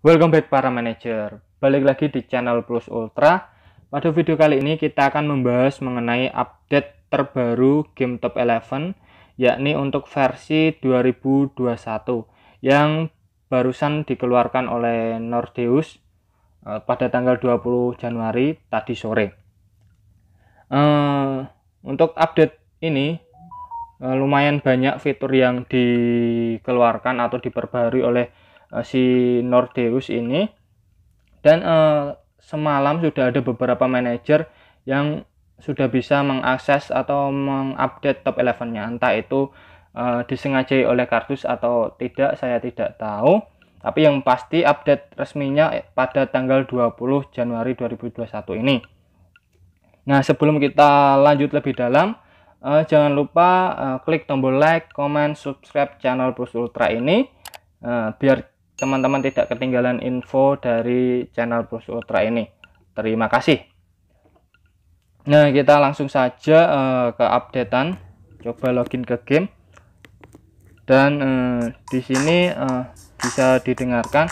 Welcome back para manager. Balik lagi di channel Plus Ultra. Pada video kali ini kita akan membahas mengenai update terbaru game Top Eleven, yakni untuk versi 2021 yang barusan dikeluarkan oleh Nordeus eh, pada tanggal 20 Januari tadi sore. Eh, untuk update ini eh, lumayan banyak fitur yang dikeluarkan atau diperbarui oleh uh, si Nordeus ini dan uh, semalam sudah ada beberapa manajer yang sudah bisa mengakses atau mengupdate top 11-nya entah itu uh, disengajai oleh Kartus atau tidak saya tidak tahu tapi yang pasti update resminya pada tanggal 20 Januari 2021 ini Nah, sebelum kita lanjut lebih dalam, uh, jangan lupa uh, klik tombol like, comment, subscribe channel Plus Ultra ini uh, biar teman-teman tidak ketinggalan info dari channel Bros Ultra ini. Terima kasih. Nah, kita langsung saja uh, ke updatean. Coba login ke game. Dan uh, di sini uh, bisa didengarkan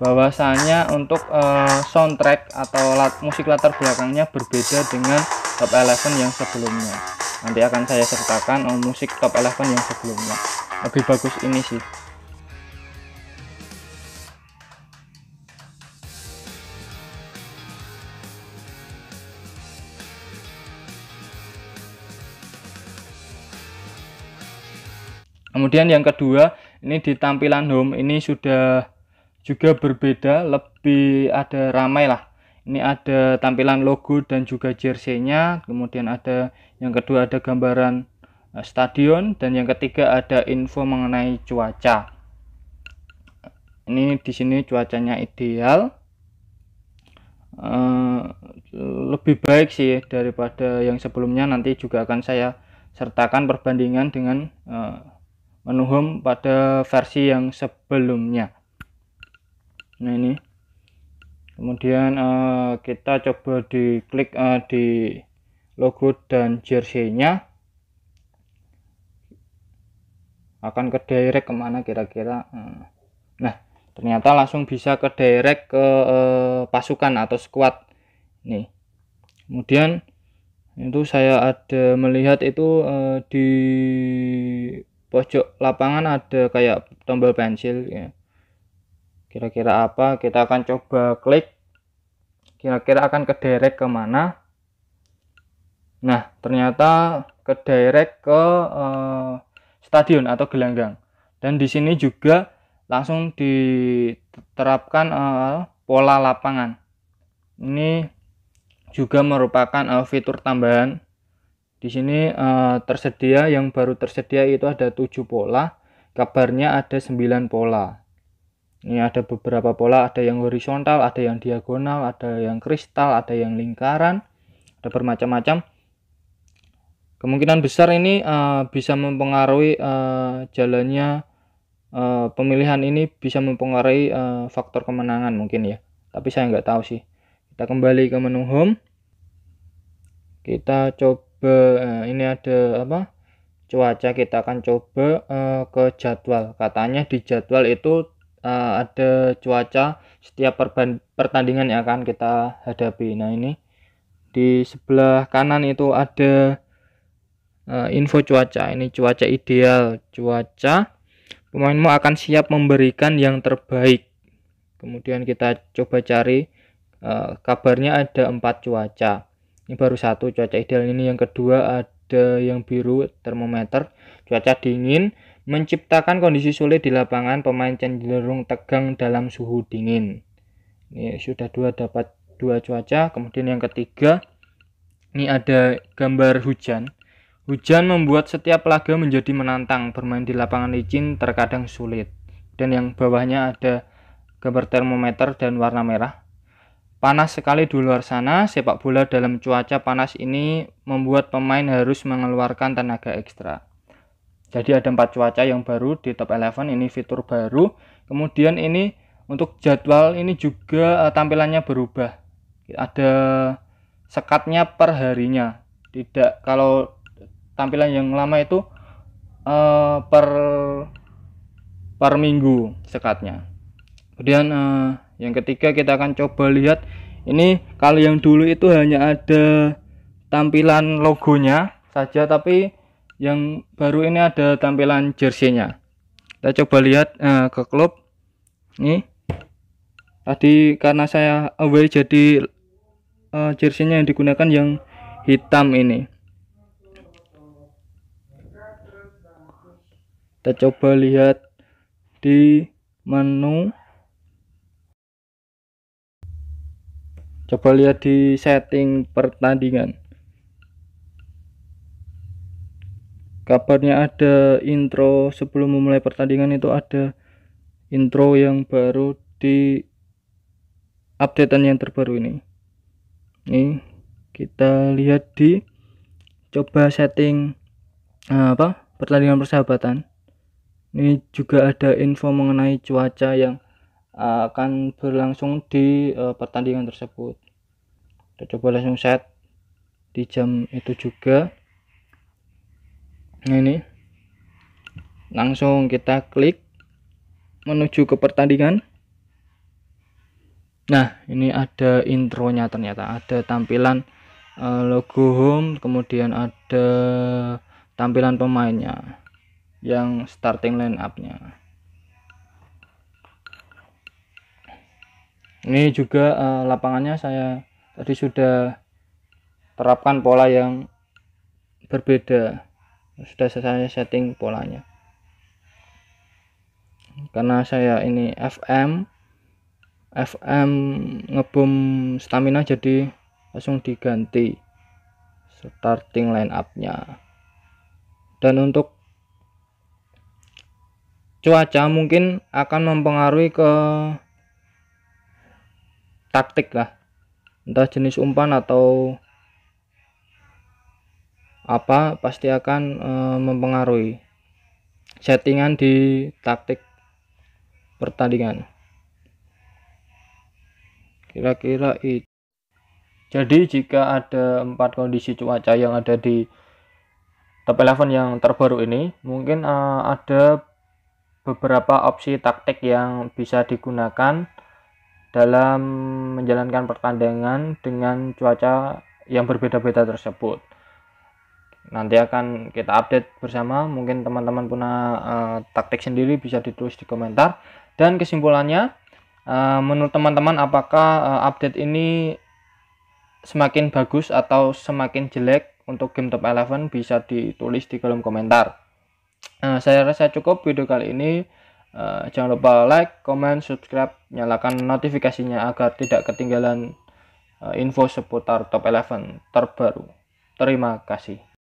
bahwasanya untuk uh, soundtrack atau lat musik latar belakangnya berbeda dengan top Eleven yang sebelumnya. Nanti akan saya sertakan oh, musik top Eleven yang sebelumnya. Lebih bagus ini sih. kemudian yang kedua ini di tampilan home ini sudah juga berbeda lebih ada ramai lah ini ada tampilan logo dan juga jersey-nya kemudian ada yang kedua ada gambaran eh, stadion dan yang ketiga ada info mengenai cuaca ini di sini cuacanya ideal Uh, lebih baik sih daripada yang sebelumnya nanti juga akan saya sertakan perbandingan dengan uh, menu home pada versi yang sebelumnya nah ini kemudian uh, kita coba diklik uh, di logo dan jersey nya akan ke direct kemana kira-kira hmm. nah ternyata langsung bisa ke direct ke uh, pasukan atau squad nih kemudian itu saya ada melihat itu uh, di pojok lapangan ada kayak tombol pensil ya. Kira-kira apa? Kita akan coba klik. Kira-kira akan ke direct kemana? Nah, ternyata ke direct ke eh, stadion atau gelanggang. Dan di sini juga langsung diterapkan eh, pola lapangan. Ini juga merupakan eh, fitur tambahan di sini uh, tersedia yang baru tersedia itu ada 7 pola, kabarnya ada 9 pola. Ini ada beberapa pola, ada yang horizontal, ada yang diagonal, ada yang kristal, ada yang lingkaran, ada bermacam-macam. Kemungkinan besar ini uh, bisa mempengaruhi uh, jalannya uh, pemilihan ini bisa mempengaruhi uh, faktor kemenangan mungkin ya. Tapi saya nggak tahu sih. Kita kembali ke menu home. Kita coba Nah, ini ada apa? Cuaca kita akan coba uh, ke jadwal. Katanya di jadwal itu uh, ada cuaca setiap pertandingan yang akan kita hadapi. Nah, ini di sebelah kanan itu ada uh, info cuaca. Ini cuaca ideal, cuaca pemainmu akan siap memberikan yang terbaik. Kemudian kita coba cari uh, kabarnya ada empat cuaca ini baru satu cuaca ideal ini yang kedua ada yang biru termometer cuaca dingin menciptakan kondisi sulit di lapangan pemain cenderung tegang dalam suhu dingin ini sudah dua dapat dua cuaca kemudian yang ketiga ini ada gambar hujan hujan membuat setiap laga menjadi menantang bermain di lapangan licin terkadang sulit dan yang bawahnya ada gambar termometer dan warna merah Panas sekali di luar sana, sepak bola dalam cuaca panas ini membuat pemain harus mengeluarkan tenaga ekstra. Jadi ada empat cuaca yang baru di top 11 ini fitur baru. Kemudian ini untuk jadwal ini juga eh, tampilannya berubah. Ada sekatnya per harinya. Tidak kalau tampilan yang lama itu eh, per per minggu sekatnya. Kemudian eh, yang ketiga kita akan coba lihat ini kalau yang dulu itu hanya ada tampilan logonya saja tapi yang baru ini ada tampilan jerseynya. kita coba lihat eh, ke klub ini tadi karena saya away jadi eh, jersinya yang digunakan yang hitam ini kita coba lihat di menu coba lihat di setting pertandingan kabarnya ada intro sebelum memulai pertandingan itu ada intro yang baru di updatean yang terbaru ini ini kita lihat di coba setting eh, apa pertandingan persahabatan ini juga ada info mengenai cuaca yang Eh, akan berlangsung di uh, pertandingan tersebut. Kita coba langsung set di jam itu juga. Nah ini langsung kita klik menuju ke pertandingan. Nah ini ada intronya ternyata ada tampilan uh, logo home kemudian ada tampilan pemainnya yang starting line up-nya. ini juga uh, lapangannya saya tadi sudah terapkan pola yang berbeda sudah saya setting polanya karena saya ini FM FM ngebom stamina jadi langsung diganti starting line up-nya dan untuk cuaca mungkin akan mempengaruhi ke taktik lah entah jenis umpan atau apa pasti akan e, mempengaruhi settingan di taktik pertandingan kira-kira itu jadi jika ada empat kondisi cuaca yang ada di top 11 yang terbaru ini mungkin e, ada beberapa opsi taktik yang bisa digunakan dalam menjalankan pertandingan dengan cuaca yang berbeda-beda tersebut. Nanti akan kita update bersama, mungkin teman-teman punya uh, taktik sendiri bisa ditulis di komentar. Dan kesimpulannya, uh, menurut teman-teman apakah uh, update ini semakin bagus atau semakin jelek untuk game top 11 bisa ditulis di kolom komentar. Uh, saya rasa cukup video kali ini uh, jangan lupa like, comment, subscribe, nyalakan notifikasinya agar tidak ketinggalan uh, info seputar Top 11 terbaru. Terima kasih.